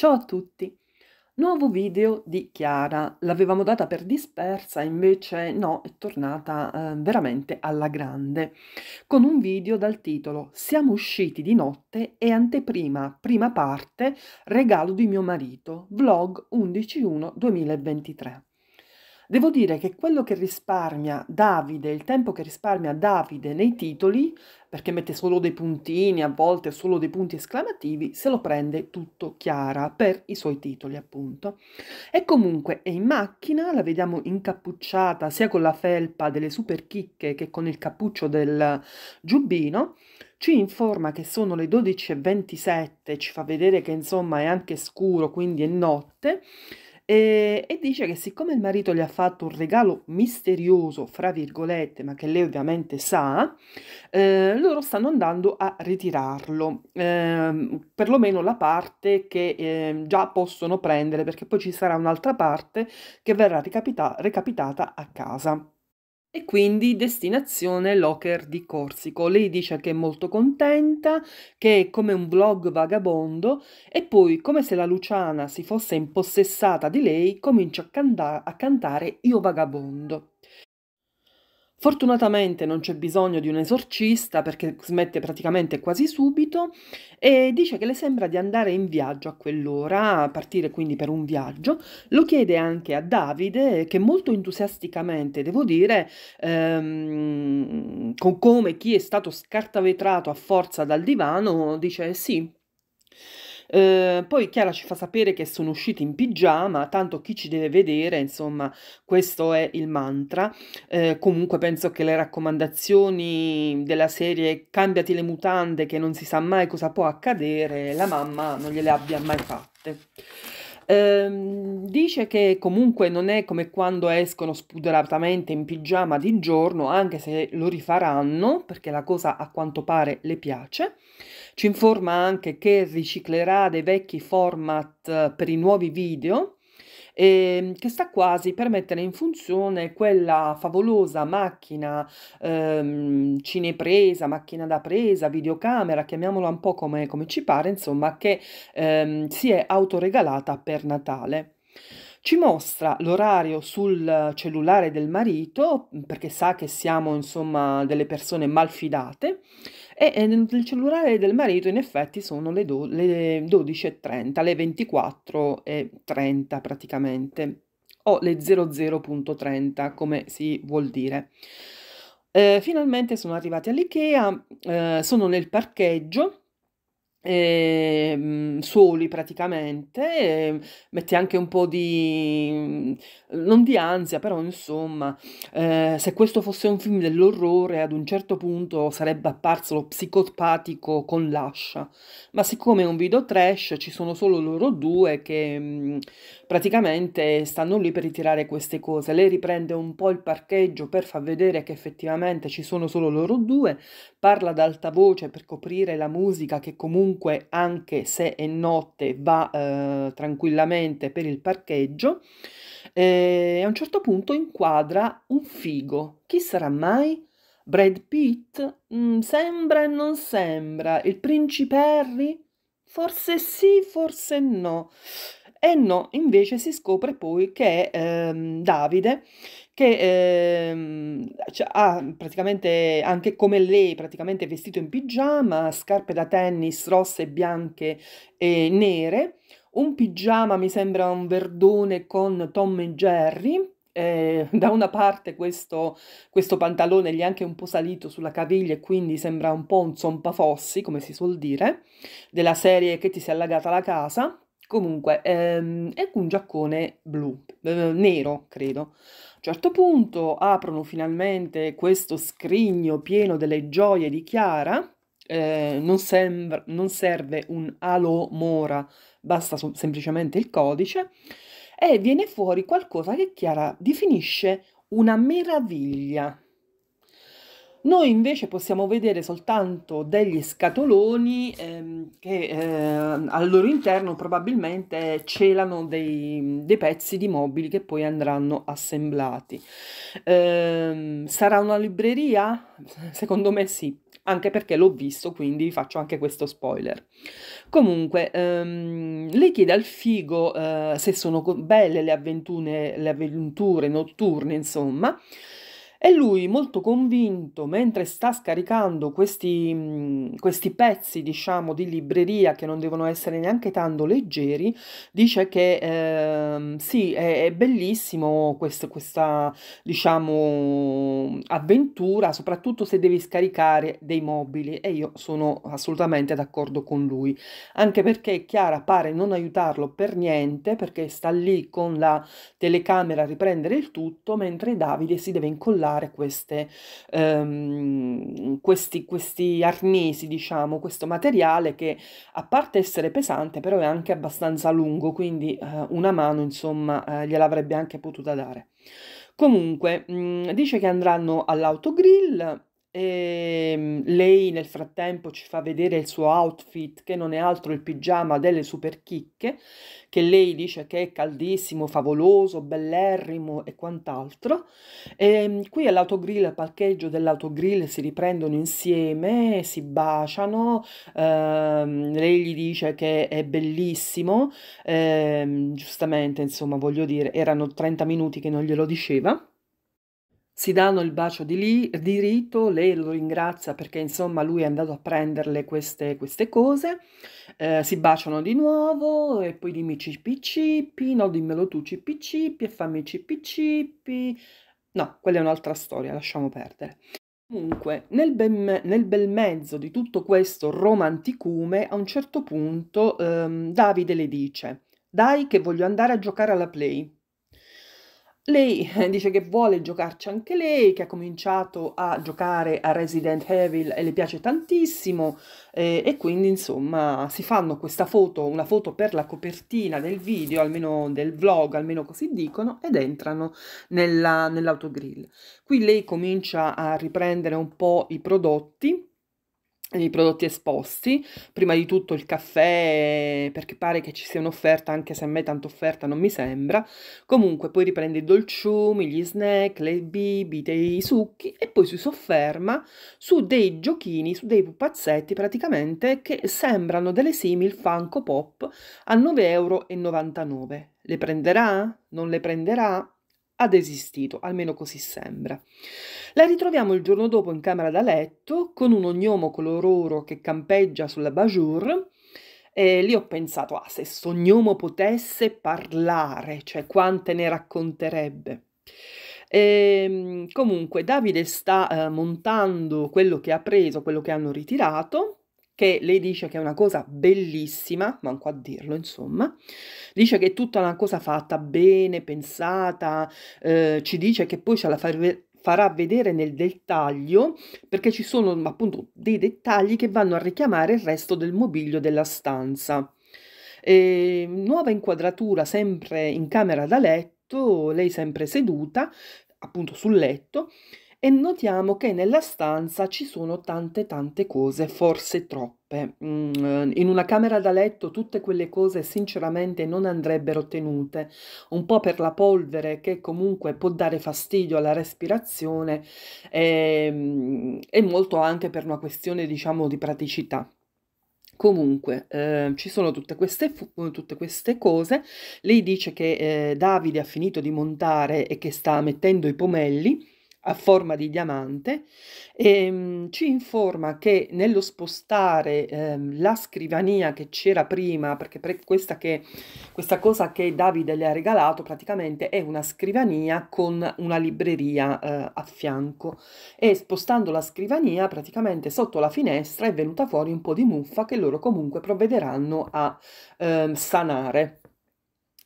Ciao a tutti! Nuovo video di Chiara. L'avevamo data per dispersa, invece no, è tornata eh, veramente alla grande. Con un video dal titolo Siamo usciti di notte e anteprima, prima parte, regalo di mio marito, vlog 11.1.2023. Devo dire che quello che risparmia Davide, il tempo che risparmia Davide nei titoli, perché mette solo dei puntini, a volte solo dei punti esclamativi, se lo prende tutto Chiara per i suoi titoli, appunto. E comunque è in macchina, la vediamo incappucciata sia con la felpa delle super chicche che con il cappuccio del giubbino ci informa che sono le 12.27, ci fa vedere che insomma è anche scuro, quindi è notte, e, ehm, e dice che siccome il marito gli ha fatto un regalo misterioso, fra virgolette, ma che lei ovviamente sa, eh, loro stanno andando a ritirarlo, eh, perlomeno la parte che eh, già possono prendere, perché poi ci sarà un'altra parte che verrà recapitata a casa. E quindi destinazione Locker di Corsico. Lei dice che è molto contenta, che è come un vlog vagabondo e poi, come se la Luciana si fosse impossessata di lei, comincia a, canta a cantare Io vagabondo. Fortunatamente non c'è bisogno di un esorcista perché smette praticamente quasi subito e dice che le sembra di andare in viaggio a quell'ora, a partire quindi per un viaggio. Lo chiede anche a Davide che molto entusiasticamente, devo dire, ehm, con come chi è stato scartavetrato a forza dal divano, dice sì. Ehm, poi Chiara ci fa sapere che sono usciti in pigiama, tanto chi ci deve vedere, insomma, questo è il mantra. Eh, comunque penso che le raccomandazioni della serie cambiati le mutande che non si sa mai cosa può accadere, la mamma non gliele abbia mai fatte. Ehm, dice che comunque non è come quando escono spudoratamente in pigiama di giorno, anche se lo rifaranno, perché la cosa a quanto pare le piace. Ci informa anche che riciclerà dei vecchi format eh, per i nuovi video ehm, che sta quasi per mettere in funzione quella favolosa macchina ehm, cinepresa, macchina da presa, videocamera, chiamiamola un po' come, come ci pare, insomma, che ehm, si è autoregalata per Natale. Ci mostra l'orario sul cellulare del marito, perché sa che siamo insomma delle persone malfidate, e, nel cellulare del marito in effetti sono le, do, le 12.30, le 24.30 praticamente, o le 00.30 come si vuol dire. Eh, finalmente sono arrivati all'IKEA, eh, sono nel parcheggio Ehm, soli praticamente, eh, mette anche un po' di, mhmm, non di ansia, però insomma, eh, se questo fosse un film dell'orrore ad un certo punto sarebbe apparso lo psicopatico con l'ascia, ma siccome è un video trash ci sono solo loro due che mh, mhmm, praticamente stanno lì per ritirare queste cose, lei riprende un po' il parcheggio per far vedere che effettivamente ci sono solo loro due, parla ad alta voce per coprire la musica che comunque chiunque, anche se è notte, va eh, tranquillamente per il parcheggio e eh, a un certo punto inquadra un figo. Chi sarà mai? Brad Pitt? Mm, sembra e non sembra. Il principe Harry? Forse sì, forse no. E no, invece si scopre poi che ehm, Davide, che ehm, cioè, ha praticamente, anche come lei, praticamente vestito in pigiama, scarpe da tennis rosse, bianche e nere, un pigiama mi sembra un verdone con Tom e Jerry, eh, da una parte questo, questo, pantalone gli è anche un po' salito sulla caviglia e quindi sembra un po' un zompafossi, come si suol dire, della serie che ti si è allagata la casa. Comunque, ehm, è un giaccone blu, eh, nero credo. A un certo punto aprono finalmente questo scrigno pieno delle gioie di Chiara, eh, non, sembra, non, serve un alo mora, basta so- semplicemente il codice, e viene fuori qualcosa che Chiara definisce una meraviglia. Noi invece possiamo vedere soltanto degli scatoloni ehm, che eh, al loro interno probabilmente celano dei, dei, pezzi di mobili che poi andranno assemblati. Ehm, sarà una libreria? Secondo me sì, anche perché l'ho visto, quindi vi faccio anche questo spoiler. Comunque, ehm, lei chiede al figo eh, se sono belle le avventure, le avventure notturne, insomma. E lui, molto convinto, mentre sta scaricando questi, mm, questi pezzi, diciamo, di libreria che non devono essere neanche tanto leggeri, dice che eh, sì, è, è bellissimo quest, questa, diciamo, avventura, soprattutto se devi scaricare dei mobili. E io sono assolutamente d'accordo con lui, anche perché Chiara pare non aiutarlo per niente, perché sta lì con la telecamera a riprendere il tutto, mentre Davide si deve incollare particolare queste, um, questi, questi arnesi, diciamo, questo materiale che a parte essere pesante però è anche abbastanza lungo, quindi uh, una mano insomma uh, gliel'avrebbe anche potuta dare. Comunque, mh, mm, dice che andranno all'autogrill, e ehm, lei nel frattempo ci fa vedere il suo outfit che non è altro il pigiama delle superchicche che lei dice che è caldissimo, favoloso, bellerrimo e quant'altro e ehm, qui all'autogrill, al parcheggio dell'autogrill si riprendono insieme si baciano ehm, lei gli dice che è bellissimo ehm, giustamente insomma voglio dire erano 30 minuti che non glielo diceva si danno il bacio di, li, di rito, lei lo ringrazia perché insomma lui è andato a prenderle queste, queste cose, eh, si baciano di nuovo e poi dimmi cipi cipi, no dimmelo tu cipi cipi e fammi cipi cipi, no quella è un'altra storia, lasciamo perdere. Comunque, nel, nel, bel mezzo di tutto questo romanticume, a un certo punto ehm, Davide le dice «Dai che voglio andare a giocare alla Play». Lei eh, dice che vuole giocarci anche lei, che ha cominciato a giocare a Resident Evil e le piace tantissimo eh, e quindi insomma si fanno questa foto, una foto per la copertina del video, almeno del vlog, almeno così dicono, ed entrano nella, nell'autogrill. Qui lei comincia a riprendere un po' i prodotti i prodotti esposti, prima di tutto il caffè perché pare che ci sia un'offerta anche se a me tanto offerta non mi sembra, comunque poi riprende i dolciumi, gli snack, le bibite, i succhi e poi si sofferma su dei giochini, su dei pupazzetti praticamente che sembrano delle simil Funko Pop a 9,99 euro. Le prenderà? Non le prenderà? ha desistito, almeno così sembra. La ritroviamo il giorno dopo in camera da letto con un ognomo color oro che campeggia sulla bajour e lì ho pensato, ah, se Sognomo potesse parlare, cioè quante ne racconterebbe. E, ehm, comunque Davide sta eh, montando quello che ha preso, quello che hanno ritirato che lei dice che è una cosa bellissima, manco a dirlo insomma, dice che è tutta una cosa fatta bene, pensata, eh, ci dice che poi ce la farà vedere nel dettaglio perché ci sono appunto dei dettagli che vanno a richiamare il resto del mobilio della stanza. E nuova inquadratura sempre in camera da letto, lei sempre seduta appunto sul letto e notiamo che nella stanza ci sono tante tante cose, forse troppe. Mm, in una camera da letto tutte quelle cose sinceramente non andrebbero tenute, un po' per la polvere che comunque può dare fastidio alla respirazione e, ehm, e molto anche per una questione diciamo di praticità. Comunque, eh, ci sono tutte queste, tutte queste, cose. Lei dice che eh, Davide ha finito di montare e che sta mettendo i pomelli a forma di diamante, e, ehm, ci informa che nello spostare eh, la scrivania che c'era prima, perché pre- questa, che, questa cosa che Davide le ha regalato praticamente è una scrivania con una libreria eh, a fianco e spostando la scrivania praticamente sotto la finestra è venuta fuori un po' di muffa che loro comunque provvederanno a eh, sanare.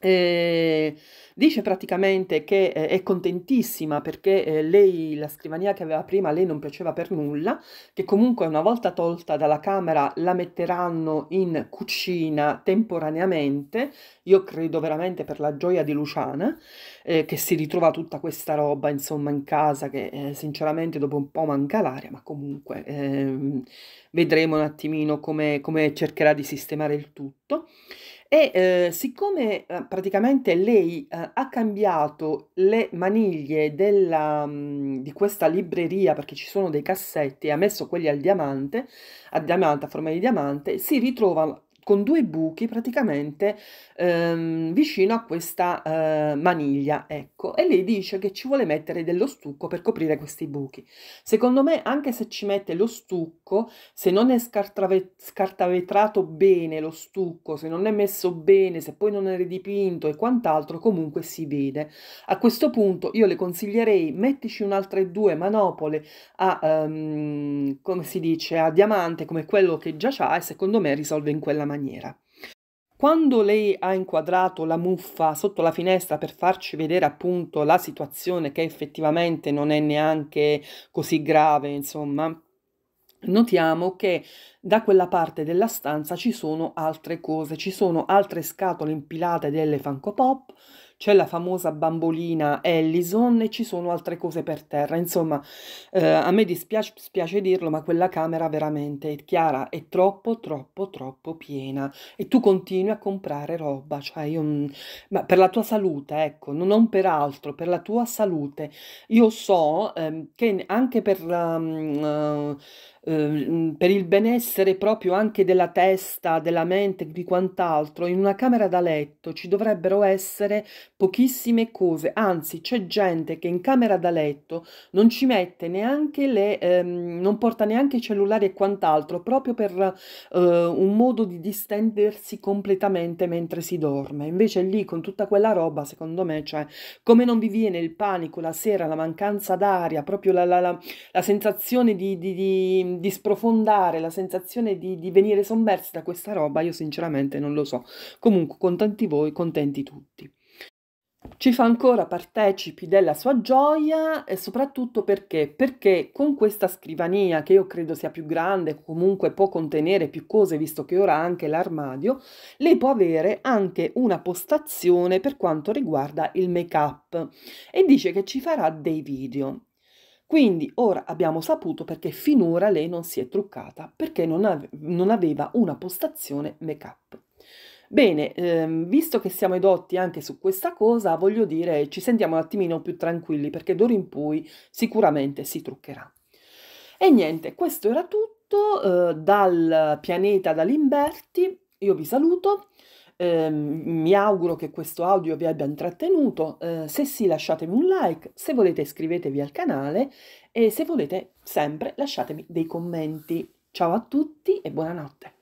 Eh, dice praticamente che eh, è contentissima perché eh, lei la scrivania che aveva prima lei non piaceva per nulla, che comunque una volta tolta dalla camera la metteranno in cucina temporaneamente, io credo veramente per la gioia di Luciana, eh, che si ritrova tutta questa roba insomma in casa che eh, sinceramente dopo un po' manca l'aria, ma comunque ehm, vedremo un attimino come, come cercherà di sistemare il tutto. E eh, siccome eh, praticamente lei eh, ha cambiato le maniglie della, mh, mhmm, di questa libreria, perché ci sono dei cassetti, e ha messo quelli al diamante, a diamante, a forma di diamante, si ritrova con due buchi praticamente ehm, vicino a questa eh, maniglia, ecco, e lei dice che ci vuole mettere dello stucco per coprire questi buchi. Secondo me, anche se ci mette lo stucco, se non è scartavetrato bene lo stucco, se non è messo bene, se poi non è ridipinto e quant'altro, comunque si vede. A questo punto io le consiglierei mettici un'altra e due manopole a, ehm, come si dice, a diamante come quello che già c'ha e secondo me risolve in quella maniera maniera. Quando lei ha inquadrato la muffa sotto la finestra per farci vedere appunto la situazione che effettivamente non è neanche così grave, insomma, notiamo che da quella parte della stanza ci sono altre cose, ci sono altre scatole impilate delle Funko Pop, c'è la famosa bambolina Ellison e ci sono altre cose per terra. Insomma, eh, a me dispiace, dispiace dirlo, ma quella camera veramente è chiara, è troppo, troppo, troppo piena. E tu continui a comprare roba, cioè io, mm, ma per la tua salute, ecco, non per altro, per la tua salute. Io so ehm, che anche per... Um, uh, per il benessere proprio anche della testa, della mente, di quant'altro, in una camera da letto ci dovrebbero essere pochissime cose, anzi c'è gente che in camera da letto non ci mette neanche le, ehm, non porta neanche i cellulari e quant'altro, proprio per eh, un modo di distendersi completamente mentre si dorme. Invece lì con tutta quella roba, secondo me, cioè come non vi viene il panico la sera, la mancanza d'aria, proprio la, la, la, la sensazione di, di, di, di, sprofondare, la sensazione di, di venire sommersi da questa roba, io sinceramente non lo so. Comunque contenti voi, contenti tutti ci fa ancora partecipi della sua gioia e soprattutto perché? Perché con questa scrivania che io credo sia più grande, comunque può contenere più cose visto che ora ha anche l'armadio, lei può avere anche una postazione per quanto riguarda il make up e dice che ci farà dei video. Quindi ora abbiamo saputo perché finora lei non si è truccata, perché non, ave non aveva una postazione make up. Bene, ehm, visto che siamo edotti anche su questa cosa, voglio dire, ci sentiamo un attimino più tranquilli perché d'ora in poi sicuramente si truccherà. E niente, questo era tutto eh, dal pianeta Dalimberti. Io vi saluto. Eh, mi auguro che questo audio vi abbia intrattenuto. Eh, se sì, lasciatemi un like, se volete iscrivetevi al canale e se volete sempre lasciatemi dei commenti. Ciao a tutti e buonanotte.